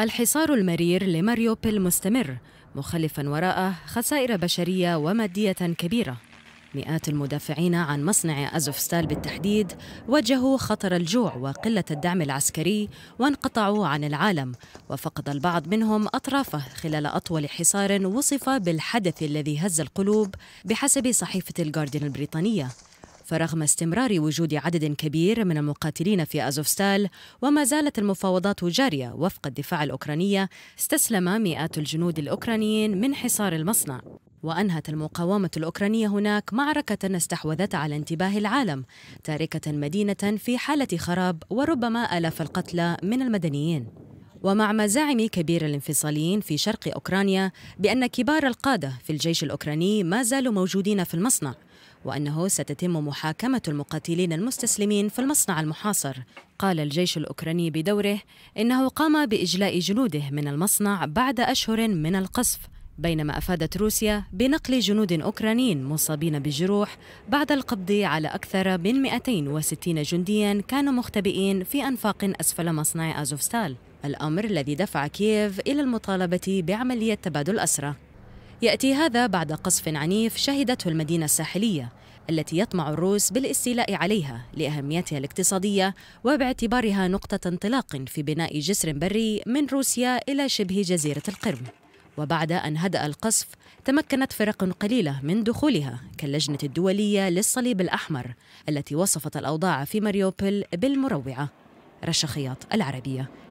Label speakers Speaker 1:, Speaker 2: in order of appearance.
Speaker 1: الحصار المرير لماريوبل مستمر مخلفا وراءه خسائر بشريه وماديه كبيره مئات المدافعين عن مصنع أزوفستال بالتحديد واجهوا خطر الجوع وقلة الدعم العسكري وانقطعوا عن العالم وفقد البعض منهم أطرافه خلال أطول حصار وصف بالحدث الذي هز القلوب بحسب صحيفة الجارديان البريطانية فرغم استمرار وجود عدد كبير من المقاتلين في أزوفستال وما زالت المفاوضات جارية وفق الدفاع الأوكرانية استسلم مئات الجنود الأوكرانيين من حصار المصنع وأنهت المقاومة الأوكرانية هناك معركة استحوذت على انتباه العالم تاركة مدينة في حالة خراب وربما آلاف القتلى من المدنيين ومع مزاعم كبير الانفصاليين في شرق أوكرانيا بأن كبار القادة في الجيش الأوكراني ما زالوا موجودين في المصنع وأنه ستتم محاكمة المقاتلين المستسلمين في المصنع المحاصر قال الجيش الأوكراني بدوره إنه قام بإجلاء جنوده من المصنع بعد أشهر من القصف بينما أفادت روسيا بنقل جنود أوكرانيين مصابين بالجروح بعد القبض على أكثر من 260 جنديا كانوا مختبئين في أنفاق أسفل مصنع أزوفستال الأمر الذي دفع كييف إلى المطالبة بعملية تبادل أسرى يأتي هذا بعد قصف عنيف شهدته المدينة الساحلية التي يطمع الروس بالاستيلاء عليها لأهميتها الاقتصادية وباعتبارها نقطة انطلاق في بناء جسر بري من روسيا إلى شبه جزيرة القرم وبعد أن هدأ القصف تمكنت فرق قليلة من دخولها كاللجنة الدولية للصليب الأحمر التي وصفت الأوضاع في ماريوبل بالمروعة رشا خياط العربية